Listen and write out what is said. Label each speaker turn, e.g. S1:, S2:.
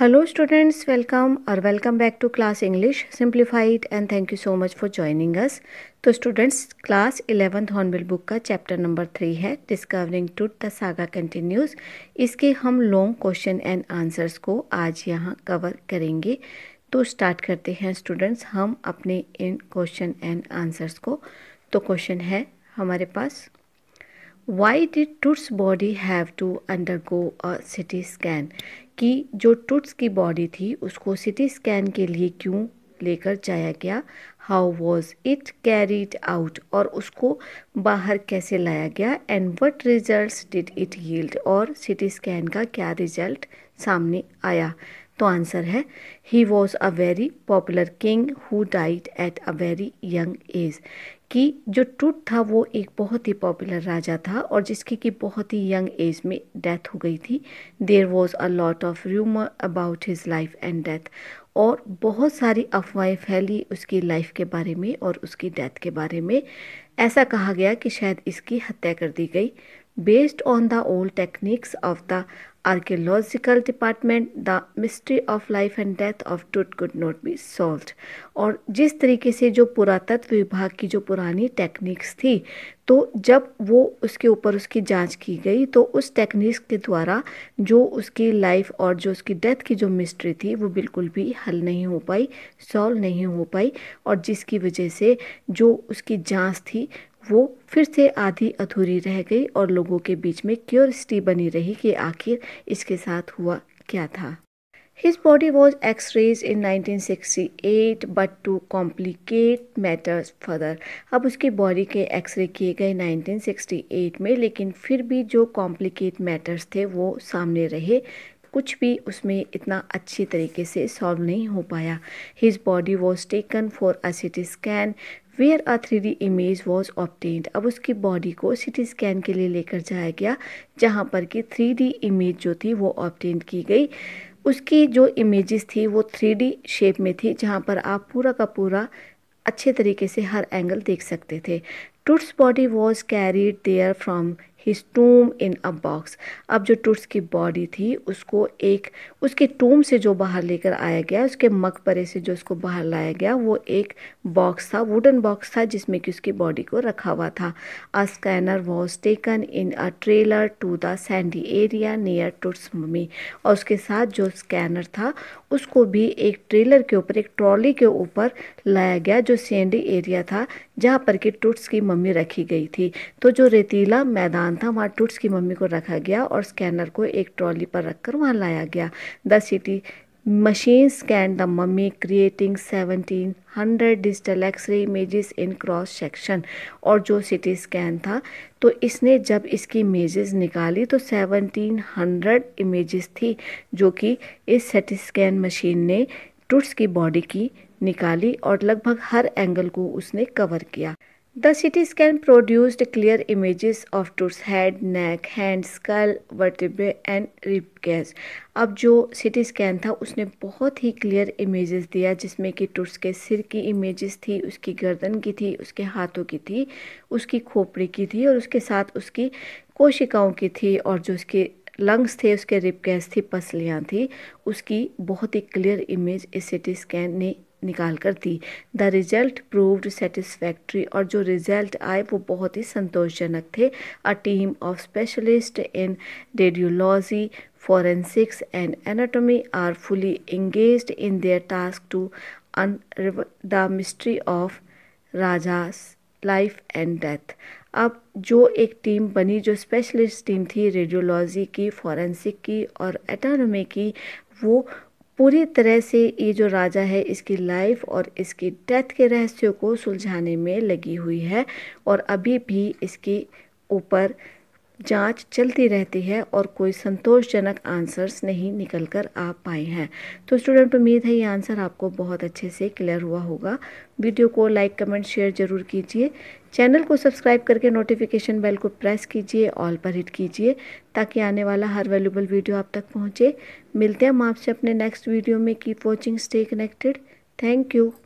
S1: Hello students welcome और welcome back to class English simplified and thank you so much for joining us तो students class eleventh Hornbill book का chapter number three है discovering Tut the saga continues इसके हम long question and answers को आज यहाँ cover करेंगे तो स्टार्ट करते हैं स्टूडेंट्स हम अपने इन क्वेश्चन एंड आंसर्स को तो क्वेश्चन है हमारे पास why did Tut's body have to undergo a CT scan कि जो टुट्स की बॉडी थी उसको सिटी स्कैन के लिए क्यों लेकर जाया गया how was it carried out और उसको बाहर कैसे लाया गया and what result did it yield और सिटी स्कैन का क्या रिजल्ट सामने आया तो आंसर है he was a very popular king who died at a very young age कि जो टूट था वो एक बहुत ही पॉपुलर राजा था और जिसकी कि बहुत ही यंग एज में डेथ हो गई थी there was a lot of rumour about his life and death और बहुत सारी अफवाहें फैली उसकी लाइफ के बारे में और उसकी डेथ के बारे में ऐसा कहा गया कि शायद इसकी हत्या कर दी गई Based on the old techniques of the archaeological department, the mystery of life and death of Tut could not be solved. और जिस तरीके से जो पुरातत्व विभाग की जो पुरानी टेक्निक्स थी तो जब वो उसके ऊपर उसकी जांच की गई तो उस टेक्निक्स के द्वारा जो उसकी लाइफ और जो उसकी डेथ की जो मिस्ट्री थी वो बिल्कुल भी हल नहीं हो पाई सॉल्व नहीं हो पाई और जिसकी वजह से जो उसकी जांच थी वो फिर से आधी अधूरी रह गई और लोगों के बीच में क्यूरसिटी बनी रही कि आखिर इसके साथ हुआ क्या था His X rays in nineteen sixty 1968 but to complicate matters further अब उसकी बॉडी के एक्सरे किए गए 1968 में लेकिन फिर भी जो कॉम्प्लिकेट मैटर्स थे वो सामने रहे कुछ भी उसमें इतना अच्छी तरीके से सॉल्व नहीं हो पाया his body was taken for a CT scan where a three image was obtained अब उसकी बॉडी को सिटी स्कैन के लिए लेकर जाया गया जहाँ पर कि थ्री इमेज जो थी वो ऑप्टेंड की गई उसकी जो इमेजेस थी वो थ्री शेप में थी जहाँ पर आप पूरा का पूरा अच्छे तरीके से हर एंगल देख सकते थे Tut's body was carried there from his tomb in a box अब जो टुट्स की बॉडी थी उसको एक उसके टूम से जो बाहर लेकर आया गया उसके मकबरे से जो उसको बाहर लाया गया वो एक बॉक्स था वुडन बॉक्स था जिसमें कि उसकी बॉडी को रखा हुआ था a scanner was taken in a trailer to the sandy area near Tut's mummy और उसके साथ जो स्कैनर था उसको भी एक ट्रेलर के ऊपर एक ट्रॉली के ऊपर लाया गया जो सैंडी एरिया था जहाँ पर कि टूट्स की मम्मी रखी गई थी तो जो रेतीला मैदान था वहाँ टूट्स की मम्मी को रखा गया और स्कैनर को एक ट्रॉली पर रखकर वहाँ लाया गया the CT machine scan the mummy creating seventeen hundred digital X ray images in cross section और जो सिटी स्कैन था तो इसने जब इसकी इमेजेस निकाली तो सेवनटीन हंड्रेड इमेजेस थी जो कि इस सिटी स्कैन मशीन ने टुट्स की बॉडी की निकाली और लगभग हर एंगल को उसने कवर किया the CT scan produced clear images of Tut's head neck hand skull vertebrae and rib cage अब जो सिटी स्कैन था उसने बहुत ही क्लियर इमेजेस दिया जिसमें कि टूर्स के सिर की इमेजेस थी उसकी गर्दन की थी उसके हाथों की थी उसकी खोपड़ी की थी और उसके साथ उसकी कोशिकाओं की थी और जो उसके लंग्स थे उसके रिप गैस थी पसलियाँ थी उसकी बहुत ही क्लियर इमेज इस सिटी स्कैन ने निकाल कर दी द रिज़ल्ट प्रूव्ड सेटिस्फैक्ट्री और जो रिज़ल्ट आए वो बहुत ही संतोषजनक थे a team of specialist in radiology forensics and anatomy are fully engage in their task to un the mystery of raja life and death अब जो एक टीम बनी जो स्पेशलिस्ट टीम थी रेडियोलॉजी की फॉरेंसिक की और एटानमी की वो पूरी तरह से ये जो राजा है इसकी लाइफ और इसकी डेथ के रहस्यों को सुलझाने में लगी हुई है और अभी भी इसके ऊपर जांच चलती रहती है और कोई संतोषजनक आंसर्स नहीं निकल कर आ पाए हैं तो स्टूडेंट उम्मीद है ये आंसर आपको बहुत अच्छे से क्लियर हुआ होगा वीडियो को लाइक कमेंट शेयर ज़रूर कीजिए चैनल को सब्सक्राइब करके नोटिफिकेशन बेल को प्रेस कीजिए ऑल पर हिट कीजिए ताकि आने वाला हर वैल्यूबल वीडियो आप तक पहुँचे मिलते हैं हम आपसे अपने नेक्स्ट वीडियो में keep watching stay connected thank you